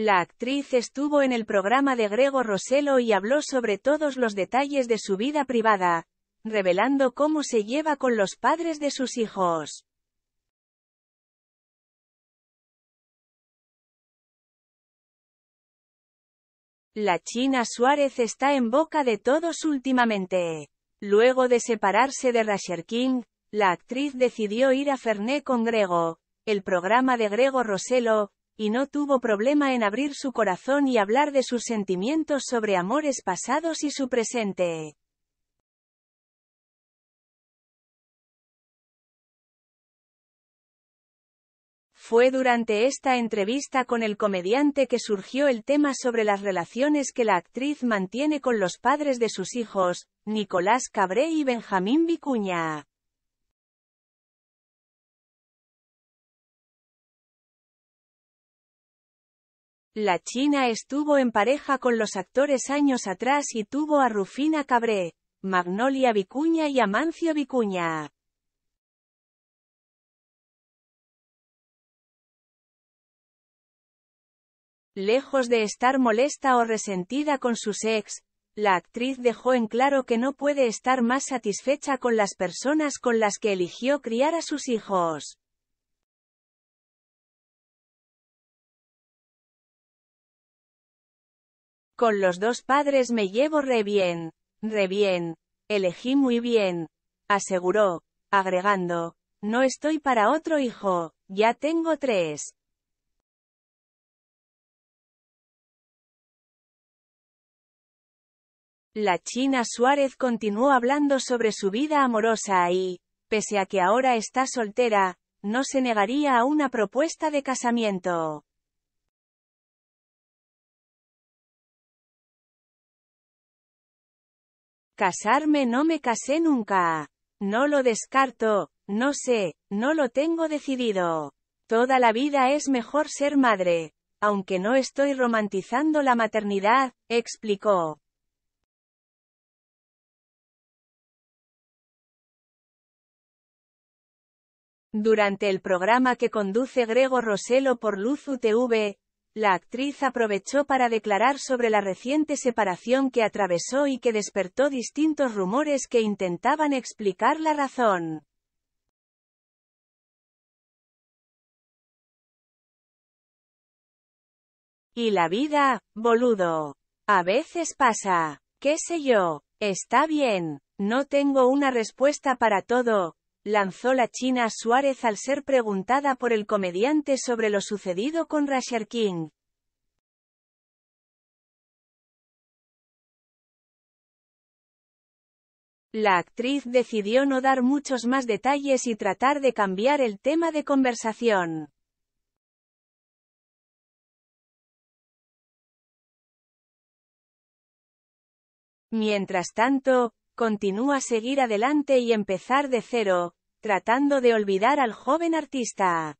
La actriz estuvo en el programa de Grego Rossello y habló sobre todos los detalles de su vida privada, revelando cómo se lleva con los padres de sus hijos. La China Suárez está en boca de todos últimamente. Luego de separarse de Rasher King, la actriz decidió ir a Ferné con Grego, el programa de Grego Rossello, y no tuvo problema en abrir su corazón y hablar de sus sentimientos sobre amores pasados y su presente. Fue durante esta entrevista con el comediante que surgió el tema sobre las relaciones que la actriz mantiene con los padres de sus hijos, Nicolás Cabré y Benjamín Vicuña. La china estuvo en pareja con los actores años atrás y tuvo a Rufina Cabré, Magnolia Vicuña y Amancio Vicuña. Lejos de estar molesta o resentida con sus ex, la actriz dejó en claro que no puede estar más satisfecha con las personas con las que eligió criar a sus hijos. Con los dos padres me llevo re bien. Re bien. Elegí muy bien. Aseguró, agregando, no estoy para otro hijo, ya tengo tres. La China Suárez continuó hablando sobre su vida amorosa y, pese a que ahora está soltera, no se negaría a una propuesta de casamiento. Casarme no me casé nunca. No lo descarto, no sé, no lo tengo decidido. Toda la vida es mejor ser madre, aunque no estoy romantizando la maternidad, explicó. Durante el programa que conduce Grego Roselo por Luz UTV, la actriz aprovechó para declarar sobre la reciente separación que atravesó y que despertó distintos rumores que intentaban explicar la razón. Y la vida, boludo. A veces pasa. ¿Qué sé yo? Está bien. No tengo una respuesta para todo, lanzó la China Suárez al ser preguntada por el comediante sobre lo sucedido con Rasher King. La actriz decidió no dar muchos más detalles y tratar de cambiar el tema de conversación. Mientras tanto, continúa seguir adelante y empezar de cero, tratando de olvidar al joven artista.